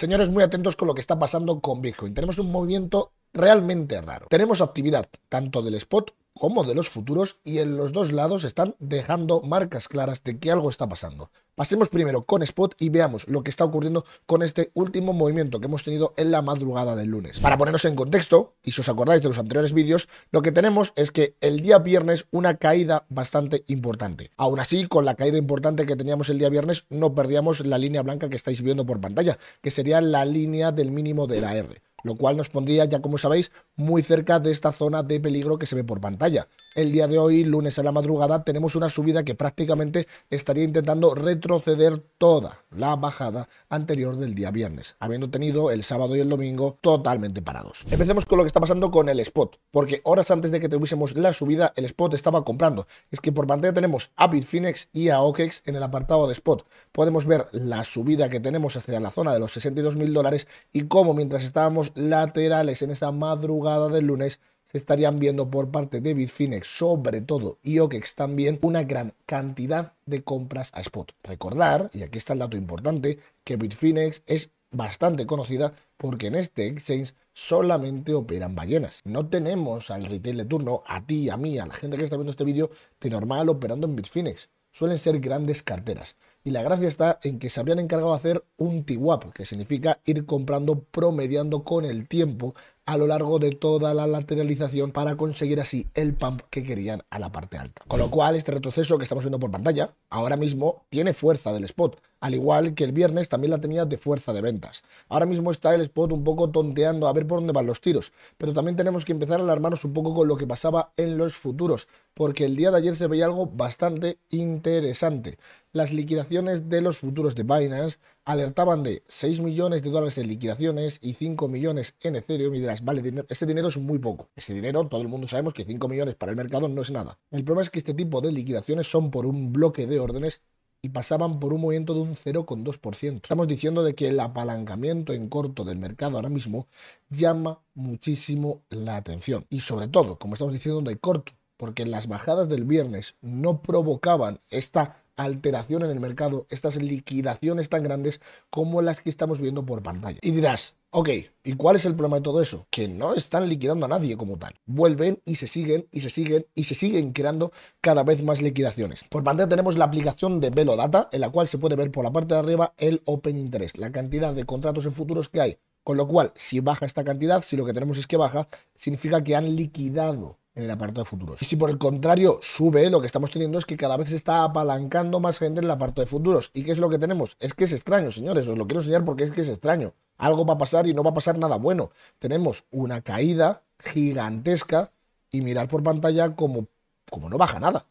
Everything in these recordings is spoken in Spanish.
Señores, muy atentos con lo que está pasando con Bitcoin. Tenemos un movimiento realmente raro. Tenemos actividad tanto del spot como de los futuros y en los dos lados están dejando marcas claras de que algo está pasando. Pasemos primero con Spot y veamos lo que está ocurriendo con este último movimiento que hemos tenido en la madrugada del lunes. Para ponernos en contexto, y si os acordáis de los anteriores vídeos, lo que tenemos es que el día viernes una caída bastante importante. Aún así, con la caída importante que teníamos el día viernes, no perdíamos la línea blanca que estáis viendo por pantalla, que sería la línea del mínimo de la R lo cual nos pondría, ya como sabéis, muy cerca de esta zona de peligro que se ve por pantalla. El día de hoy, lunes a la madrugada, tenemos una subida que prácticamente estaría intentando retroceder toda la bajada anterior del día viernes, habiendo tenido el sábado y el domingo totalmente parados. Empecemos con lo que está pasando con el spot, porque horas antes de que tuviésemos la subida, el spot estaba comprando. Es que por pantalla tenemos a Bitfinex y a OKEX en el apartado de spot. Podemos ver la subida que tenemos hacia la zona de los 62 mil dólares y cómo mientras estábamos laterales en esa madrugada del lunes se estarían viendo por parte de Bitfinex, sobre todo y OKEX también, una gran cantidad de compras a spot. Recordar, y aquí está el dato importante, que Bitfinex es bastante conocida porque en este exchange solamente operan ballenas. No tenemos al retail de turno, a ti, a mí, a la gente que está viendo este vídeo, de normal operando en Bitfinex. Suelen ser grandes carteras. Y la gracia está en que se habrían encargado de hacer un TWAP, que significa ir comprando promediando con el tiempo a lo largo de toda la lateralización para conseguir así el pump que querían a la parte alta. Con lo cual, este retroceso que estamos viendo por pantalla ahora mismo tiene fuerza del spot, al igual que el viernes también la tenía de fuerza de ventas. Ahora mismo está el spot un poco tonteando a ver por dónde van los tiros, pero también tenemos que empezar a alarmarnos un poco con lo que pasaba en los futuros, porque el día de ayer se veía algo bastante interesante las liquidaciones de los futuros de Binance alertaban de 6 millones de dólares en liquidaciones y 5 millones en Ethereum y dirás, vale, este ese dinero es muy poco. Ese dinero, todo el mundo sabemos que 5 millones para el mercado no es nada. El problema es que este tipo de liquidaciones son por un bloque de órdenes y pasaban por un movimiento de un 0,2%. Estamos diciendo de que el apalancamiento en corto del mercado ahora mismo llama muchísimo la atención. Y sobre todo, como estamos diciendo, de corto, porque las bajadas del viernes no provocaban esta alteración en el mercado, estas liquidaciones tan grandes como las que estamos viendo por pantalla. Y dirás, ok, ¿y cuál es el problema de todo eso? Que no están liquidando a nadie como tal. Vuelven y se siguen y se siguen y se siguen creando cada vez más liquidaciones. Por pantalla tenemos la aplicación de Velodata, en la cual se puede ver por la parte de arriba el Open Interest, la cantidad de contratos en futuros que hay. Con lo cual, si baja esta cantidad, si lo que tenemos es que baja, significa que han liquidado el apartado de futuros. Y si por el contrario sube, lo que estamos teniendo es que cada vez se está apalancando más gente en el apartado de futuros. ¿Y qué es lo que tenemos? Es que es extraño, señores. Os lo quiero enseñar porque es que es extraño. Algo va a pasar y no va a pasar nada bueno. Tenemos una caída gigantesca y mirar por pantalla como, como no baja nada.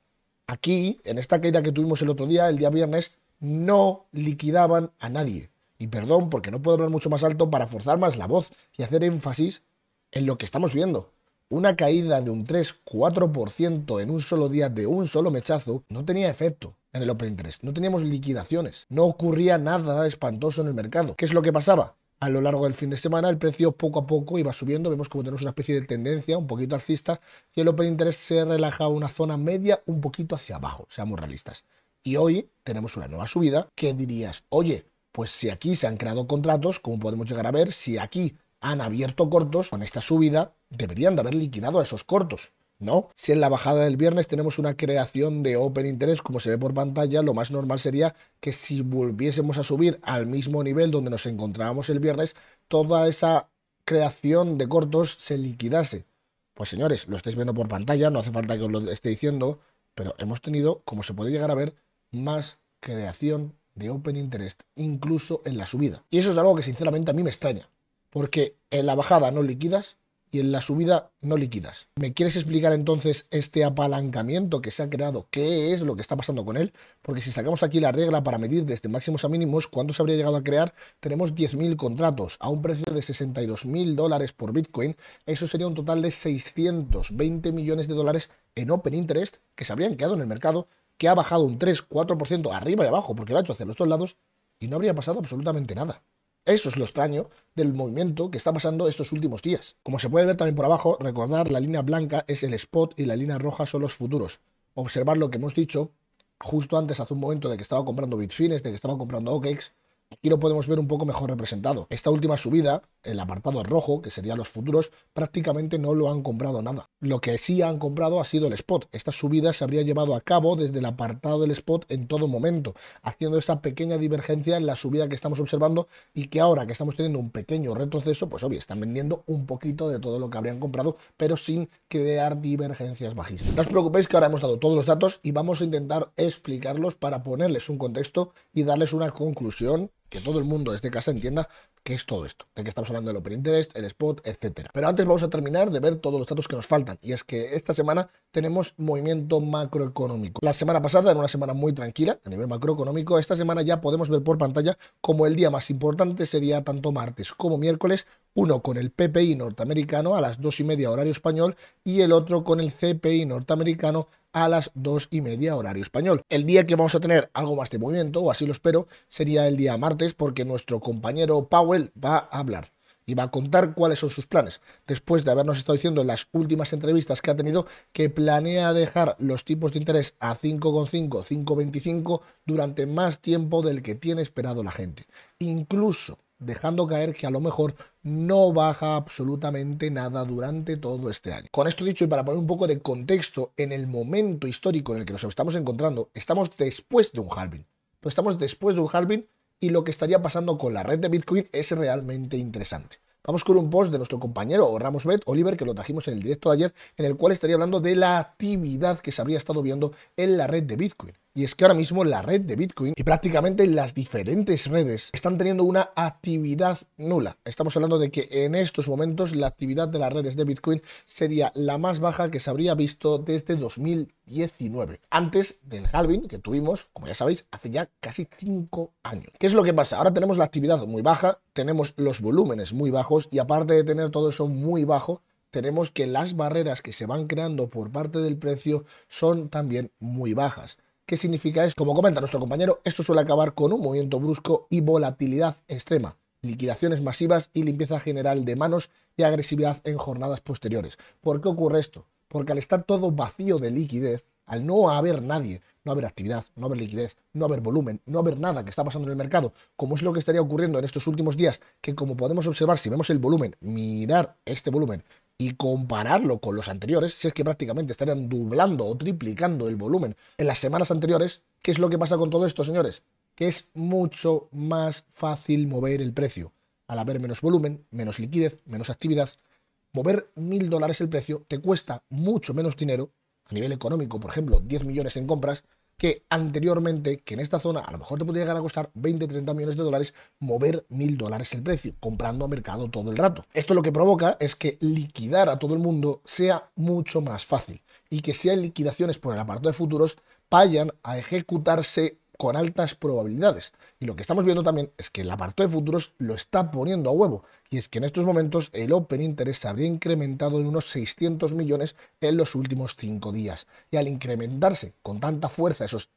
Aquí, en esta caída que tuvimos el otro día, el día viernes, no liquidaban a nadie. Y perdón, porque no puedo hablar mucho más alto para forzar más la voz y hacer énfasis en lo que estamos viendo. Una caída de un 3-4% en un solo día de un solo mechazo no tenía efecto en el Open Interest. No teníamos liquidaciones. No ocurría nada espantoso en el mercado. ¿Qué es lo que pasaba? a lo largo del fin de semana el precio poco a poco iba subiendo, vemos como tenemos una especie de tendencia un poquito alcista y el Open Interest se relaja una zona media un poquito hacia abajo, seamos realistas. Y hoy tenemos una nueva subida qué dirías, oye, pues si aquí se han creado contratos, como podemos llegar a ver, si aquí han abierto cortos con esta subida, deberían de haber liquidado esos cortos. ¿no? Si en la bajada del viernes tenemos una creación de Open Interest, como se ve por pantalla, lo más normal sería que si volviésemos a subir al mismo nivel donde nos encontrábamos el viernes, toda esa creación de cortos se liquidase. Pues señores, lo estáis viendo por pantalla, no hace falta que os lo esté diciendo, pero hemos tenido, como se puede llegar a ver, más creación de Open Interest, incluso en la subida. Y eso es algo que sinceramente a mí me extraña, porque en la bajada no liquidas, y en la subida no liquidas. ¿Me quieres explicar entonces este apalancamiento que se ha creado? ¿Qué es lo que está pasando con él? Porque si sacamos aquí la regla para medir desde máximos a mínimos, ¿cuánto se habría llegado a crear? Tenemos 10.000 contratos a un precio de 62.000 dólares por Bitcoin. Eso sería un total de 620 millones de dólares en Open Interest que se habrían quedado en el mercado, que ha bajado un 3-4% arriba y abajo, porque lo ha hecho hacia los dos lados, y no habría pasado absolutamente nada. Eso es lo extraño del movimiento que está pasando estos últimos días. Como se puede ver también por abajo, recordar la línea blanca es el spot y la línea roja son los futuros. Observar lo que hemos dicho justo antes, hace un momento, de que estaba comprando Bitfines, de que estaba comprando OKEx, Aquí lo podemos ver un poco mejor representado. Esta última subida, el apartado rojo, que serían los futuros, prácticamente no lo han comprado nada. Lo que sí han comprado ha sido el spot. Esta subida se habría llevado a cabo desde el apartado del spot en todo momento, haciendo esa pequeña divergencia en la subida que estamos observando y que ahora que estamos teniendo un pequeño retroceso, pues obvio, están vendiendo un poquito de todo lo que habrían comprado, pero sin crear divergencias bajistas. No os preocupéis que ahora hemos dado todos los datos y vamos a intentar explicarlos para ponerles un contexto y darles una conclusión que todo el mundo desde casa entienda qué es todo esto, de que estamos hablando del Open Interest, el spot, etcétera. Pero antes vamos a terminar de ver todos los datos que nos faltan y es que esta semana tenemos movimiento macroeconómico. La semana pasada era una semana muy tranquila a nivel macroeconómico, esta semana ya podemos ver por pantalla como el día más importante sería tanto martes como miércoles uno con el PPI norteamericano a las 2 y media horario español y el otro con el CPI norteamericano a las 2 y media horario español. El día que vamos a tener algo más de movimiento, o así lo espero, sería el día martes porque nuestro compañero Powell va a hablar y va a contar cuáles son sus planes, después de habernos estado diciendo en las últimas entrevistas que ha tenido que planea dejar los tipos de interés a 5,5, 5,25 durante más tiempo del que tiene esperado la gente. Incluso dejando caer que a lo mejor no baja absolutamente nada durante todo este año. Con esto dicho y para poner un poco de contexto en el momento histórico en el que nos estamos encontrando, estamos después de un halving. Pues estamos después de un halving y lo que estaría pasando con la red de Bitcoin es realmente interesante. Vamos con un post de nuestro compañero Ramos Bet, Oliver, que lo trajimos en el directo de ayer, en el cual estaría hablando de la actividad que se habría estado viendo en la red de Bitcoin. Y es que ahora mismo la red de Bitcoin y prácticamente las diferentes redes están teniendo una actividad nula. Estamos hablando de que en estos momentos la actividad de las redes de Bitcoin sería la más baja que se habría visto desde 2019, antes del halving que tuvimos, como ya sabéis, hace ya casi cinco años. ¿Qué es lo que pasa? Ahora tenemos la actividad muy baja, tenemos los volúmenes muy bajos y aparte de tener todo eso muy bajo, tenemos que las barreras que se van creando por parte del precio son también muy bajas. ¿Qué significa esto? Como comenta nuestro compañero, esto suele acabar con un movimiento brusco y volatilidad extrema, liquidaciones masivas y limpieza general de manos y agresividad en jornadas posteriores. ¿Por qué ocurre esto? Porque al estar todo vacío de liquidez, al no haber nadie, no haber actividad, no haber liquidez, no haber volumen, no haber nada que está pasando en el mercado, como es lo que estaría ocurriendo en estos últimos días, que como podemos observar si vemos el volumen, mirar este volumen, y compararlo con los anteriores, si es que prácticamente estarían doblando o triplicando el volumen en las semanas anteriores, ¿qué es lo que pasa con todo esto, señores? Que es mucho más fácil mover el precio. Al haber menos volumen, menos liquidez, menos actividad, mover mil dólares el precio te cuesta mucho menos dinero, a nivel económico, por ejemplo, 10 millones en compras, que anteriormente, que en esta zona a lo mejor te podría llegar a costar 20, 30 millones de dólares mover mil dólares el precio, comprando a mercado todo el rato. Esto lo que provoca es que liquidar a todo el mundo sea mucho más fácil y que sean liquidaciones por el aparato de futuros vayan a ejecutarse con altas probabilidades. Y lo que estamos viendo también es que el aparto de futuros lo está poniendo a huevo. Y es que en estos momentos el Open Interest se habría incrementado en unos 600 millones en los últimos cinco días. Y al incrementarse con tanta fuerza esos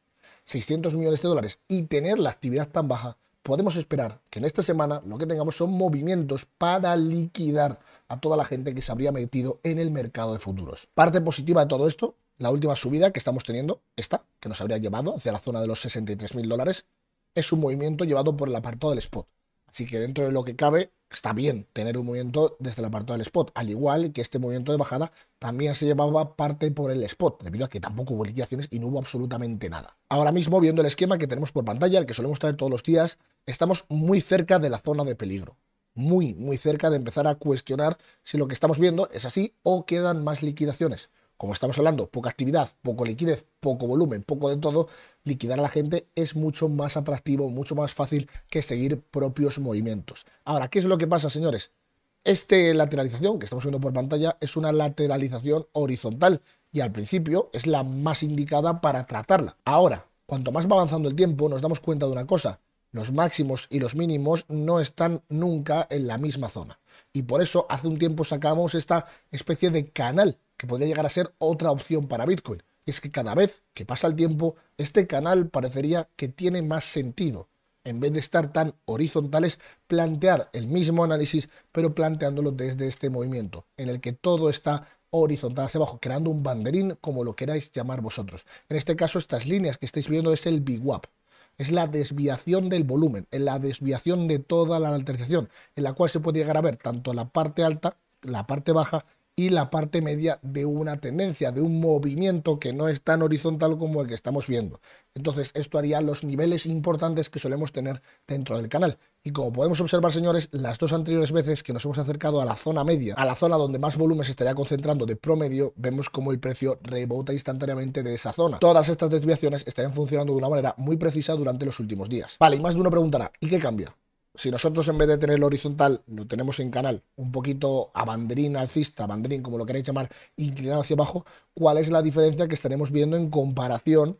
600 millones de dólares y tener la actividad tan baja, podemos esperar que en esta semana lo que tengamos son movimientos para liquidar a toda la gente que se habría metido en el mercado de futuros. Parte positiva de todo esto la última subida que estamos teniendo, esta, que nos habría llevado hacia la zona de los 63.000 dólares, es un movimiento llevado por el apartado del spot. Así que dentro de lo que cabe, está bien tener un movimiento desde el apartado del spot, al igual que este movimiento de bajada también se llevaba parte por el spot, debido a que tampoco hubo liquidaciones y no hubo absolutamente nada. Ahora mismo, viendo el esquema que tenemos por pantalla, el que solemos traer todos los días, estamos muy cerca de la zona de peligro. Muy, muy cerca de empezar a cuestionar si lo que estamos viendo es así o quedan más liquidaciones como estamos hablando, poca actividad, poco liquidez, poco volumen, poco de todo, liquidar a la gente es mucho más atractivo, mucho más fácil que seguir propios movimientos. Ahora, ¿qué es lo que pasa, señores? Esta lateralización que estamos viendo por pantalla es una lateralización horizontal y al principio es la más indicada para tratarla. Ahora, cuanto más va avanzando el tiempo, nos damos cuenta de una cosa, los máximos y los mínimos no están nunca en la misma zona. Y por eso hace un tiempo sacamos esta especie de canal que podría llegar a ser otra opción para Bitcoin. Es que cada vez que pasa el tiempo, este canal parecería que tiene más sentido. En vez de estar tan horizontales, plantear el mismo análisis, pero planteándolo desde este movimiento, en el que todo está horizontal hacia abajo, creando un banderín, como lo queráis llamar vosotros. En este caso, estas líneas que estáis viendo es el BWAP. Es la desviación del volumen, es la desviación de toda la alteración, en la cual se puede llegar a ver tanto la parte alta, la parte baja y la parte media de una tendencia, de un movimiento que no es tan horizontal como el que estamos viendo. Entonces, esto haría los niveles importantes que solemos tener dentro del canal. Y como podemos observar, señores, las dos anteriores veces que nos hemos acercado a la zona media, a la zona donde más volumen se estaría concentrando de promedio, vemos como el precio rebota instantáneamente de esa zona. Todas estas desviaciones estarían funcionando de una manera muy precisa durante los últimos días. Vale, y más de uno preguntará, ¿y qué cambia? si nosotros en vez de tener el horizontal, lo tenemos en canal un poquito a banderín alcista, banderín como lo queréis llamar, inclinado hacia abajo, ¿cuál es la diferencia que estaremos viendo en comparación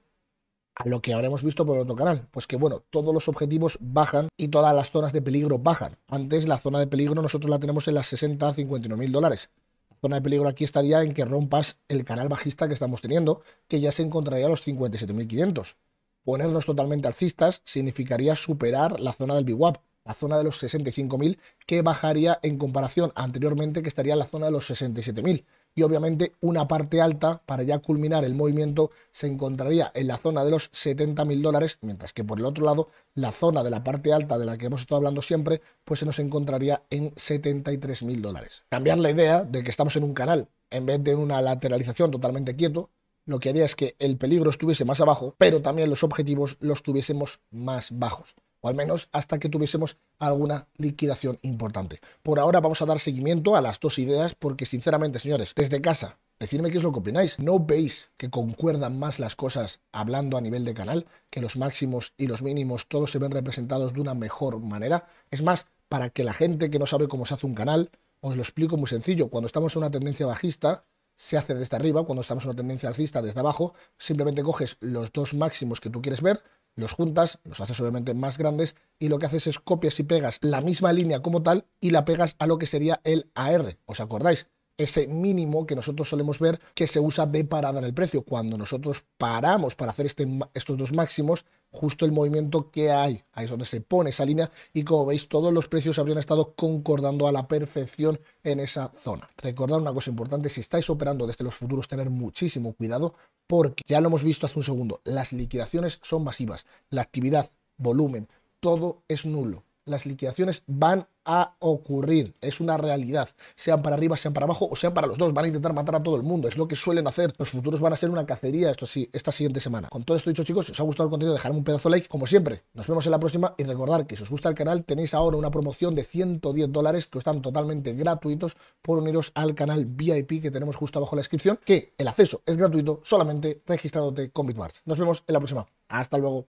a lo que habremos visto por otro canal? Pues que bueno, todos los objetivos bajan y todas las zonas de peligro bajan. Antes la zona de peligro nosotros la tenemos en las 60 a 59 mil dólares. La zona de peligro aquí estaría en que rompas el canal bajista que estamos teniendo, que ya se encontraría a los 57.500. Ponernos totalmente alcistas significaría superar la zona del B/WAP la zona de los 65.000, que bajaría en comparación anteriormente, que estaría en la zona de los 67.000. Y obviamente una parte alta, para ya culminar el movimiento, se encontraría en la zona de los 70.000 dólares, mientras que por el otro lado, la zona de la parte alta de la que hemos estado hablando siempre, pues se nos encontraría en 73.000 dólares. Cambiar la idea de que estamos en un canal, en vez de una lateralización totalmente quieto, lo que haría es que el peligro estuviese más abajo, pero también los objetivos los tuviésemos más bajos o al menos hasta que tuviésemos alguna liquidación importante. Por ahora vamos a dar seguimiento a las dos ideas porque sinceramente, señores, desde casa, decidme qué es lo que opináis. ¿No veis que concuerdan más las cosas hablando a nivel de canal? Que los máximos y los mínimos todos se ven representados de una mejor manera. Es más, para que la gente que no sabe cómo se hace un canal, os lo explico muy sencillo. Cuando estamos en una tendencia bajista, se hace desde arriba, cuando estamos en una tendencia alcista desde abajo, simplemente coges los dos máximos que tú quieres ver, los juntas, los haces obviamente más grandes y lo que haces es copias y pegas la misma línea como tal y la pegas a lo que sería el AR. ¿Os acordáis? Ese mínimo que nosotros solemos ver que se usa de parada en el precio. Cuando nosotros paramos para hacer este, estos dos máximos, justo el movimiento que hay, ahí es donde se pone esa línea y como veis todos los precios habrían estado concordando a la perfección en esa zona. Recordad una cosa importante, si estáis operando desde los futuros, tener muchísimo cuidado porque ya lo hemos visto hace un segundo, las liquidaciones son masivas, la actividad, volumen, todo es nulo. Las liquidaciones van a ocurrir, es una realidad, sean para arriba, sean para abajo o sean para los dos, van a intentar matar a todo el mundo, es lo que suelen hacer, los futuros van a ser una cacería esto sí, esta siguiente semana. Con todo esto dicho chicos, si os ha gustado el contenido dejadme un pedazo de like, como siempre, nos vemos en la próxima y recordad que si os gusta el canal tenéis ahora una promoción de 110 dólares que están totalmente gratuitos por uniros al canal VIP que tenemos justo abajo en la descripción, que el acceso es gratuito solamente registrándote con Bitmart. Nos vemos en la próxima, hasta luego.